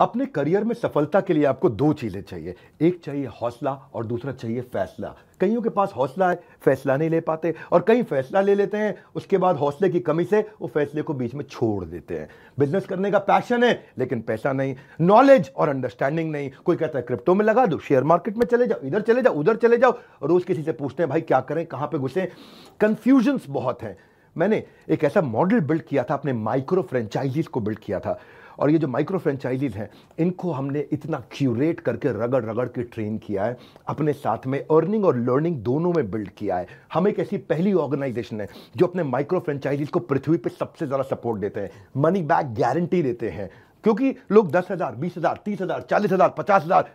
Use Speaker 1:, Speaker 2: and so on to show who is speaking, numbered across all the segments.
Speaker 1: अपने करियर में सफलता के लिए आपको दो चीज़ें चाहिए एक चाहिए हौसला और दूसरा चाहिए फैसला कईयों के पास हौसला है फैसला नहीं ले पाते और कई फैसला ले लेते हैं उसके बाद हौसले की कमी से वो फैसले को बीच में छोड़ देते हैं बिजनेस करने का पैशन है लेकिन पैसा नहीं नॉलेज और अंडरस्टैंडिंग नहीं कोई कहता है क्रिप्टो में लगा दो शेयर मार्केट में चले जाओ इधर चले जाओ उधर चले जाओ रोज़ किसी से पूछते हैं भाई क्या करें कहाँ पर घुसें कन्फ्यूजन्स बहुत हैं मैंने एक ऐसा मॉडल बिल्ड किया था अपने माइक्रो फ्रेंचाइजीज को बिल्ड किया था और ये जो माइक्रो फ्रेंचाइजीज हैं इनको हमने इतना क्यूरेट करके रगड़ रगड़ के ट्रेन किया है अपने साथ में अर्निंग और लर्निंग दोनों में बिल्ड किया है हम एक ऐसी पहली ऑर्गेनाइजेशन है जो अपने माइक्रो फ्रेंचाइजीज को पृथ्वी पर सबसे ज़्यादा सपोर्ट देते हैं मनी बैक गारंटी देते हैं क्योंकि लोग दस हज़ार बीस हज़ार तीस हज़ार चालीस हज़ार पचास हज़ार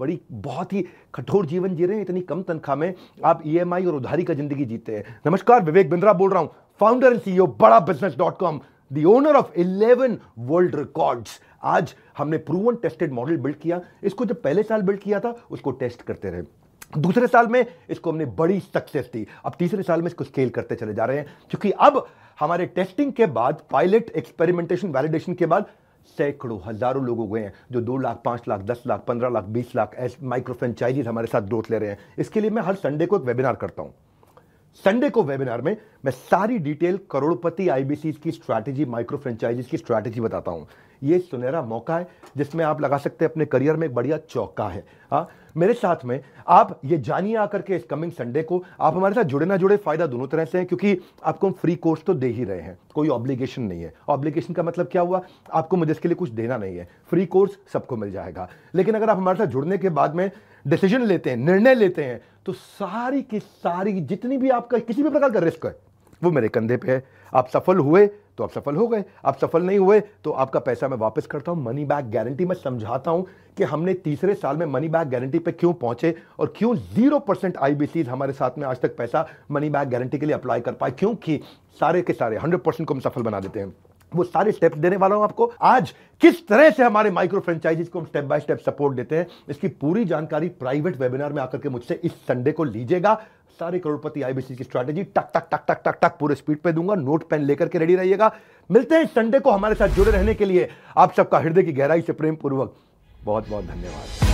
Speaker 1: बड़ी बहुत ही कठोर जीवन जी रहे हैं इतनी कम तनख्वाह में आप ईएमआई e और उधारी का जिंदगी जीते हैं नमस्कार विवेक बिंद्रा बोल रहा हूँ founder and CEO Bada business dot com the owner of 11 world records आज हमने प्रूवन टेस्टेड मॉडल बिल्ड किया इसको जब पहले साल बिल्ड किया था उसको टेस्ट करते रहे दूसरे साल में इसको हमने बड़ी सक्सेस दी अब तीसरे साल में इसको स्केल करते चले जा रहे हैं क्योंकि अब हमारे टेस्टिंग के बाद पायलट एक्सपेरिमेंटेशन वैलिडेशन के बाद सैकड़ों हजारों लोग हो गए हैं जो दो लाख पांच लाख दस लाख पंद्रह लाख बीस लाख माइक्रो फ्रेंचाइजीज हमारे साथ ग्रोथ ले रहे हैं इसके लिए मैं हर संडे को एक वेबिनार करता हूं संडे को वेबिनार में मैं सारी डिटेल करोड़पति आईबीसी की स्ट्रैटेजी माइक्रो फ्रेंचाइजीज की स्ट्रैटेजी बताता हूँ ये सुनहरा मौका है जिसमें आप लगा सकते हैं अपने करियर में एक बढ़िया चौका है हाँ मेरे साथ में आप ये जानिए आकर के इस कमिंग संडे को आप हमारे साथ जुड़े ना जुड़े फायदा दोनों तरह से हैं क्योंकि आपको हम फ्री कोर्स तो दे ही रहे हैं कोई ऑब्लिगेशन नहीं है ऑब्लिगेशन का मतलब क्या हुआ आपको मुझे इसके लिए कुछ देना नहीं है फ्री कोर्स सबको मिल जाएगा लेकिन अगर आप हमारे साथ जुड़ने के बाद में डिसीजन लेते हैं निर्णय लेते हैं तो सारी की सारी जितनी भी आपका किसी भी प्रकार का रिस्क है वो मेरे कंधे पे है आप सफल हुए तो आप सफल हो गए आप सफल नहीं हुए तो आपका पैसा मैं वापस करता हूं मनी बैक गारंटी में समझाता हूं कि हमने तीसरे साल में मनी बैक गारंटी पे क्यों पहुंचे और क्यों जीरो परसेंट आई हमारे साथ में आज तक पैसा मनी बैक गारंटी के लिए अप्लाई कर पाए क्योंकि सारे के सारे हंड्रेड परसेंट को हम सफल बना देते हैं वो सारे स्टेप देने वाला हूं आपको आज किस तरह से हमारे माइक्रो फ्रेंचाइजीज को हम स्टेप बाय स्टेप सपोर्ट देते हैं इसकी पूरी जानकारी प्राइवेट वेबिनार में आकर के मुझसे इस संडे को लीजिएगा सारे करोड़पति आईबीसी की स्ट्रैटेजी टक टक टक टक टक टक पूरे स्पीड पे दूंगा नोट पेन लेकर के रेडी रहिएगा मिलते हैं संडे को हमारे साथ जुड़े रहने के लिए आप सबका हृदय की गहराई से प्रेम पूर्वक बहुत बहुत धन्यवाद